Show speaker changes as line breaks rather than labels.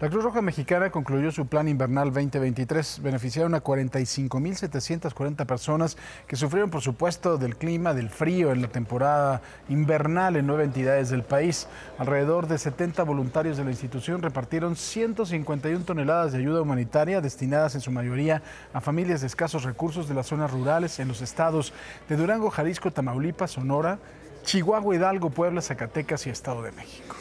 La Cruz Roja Mexicana concluyó su plan invernal 2023. Beneficiaron a 45.740 personas que sufrieron, por supuesto, del clima, del frío en la temporada invernal en nueve entidades del país. Alrededor de 70 voluntarios de la institución repartieron 151 toneladas de ayuda humanitaria destinadas en su mayoría a familias de escasos recursos de las zonas rurales en los estados de Durango, Jalisco, Tamaulipas, Sonora, Chihuahua, Hidalgo, Puebla, Zacatecas y Estado de México.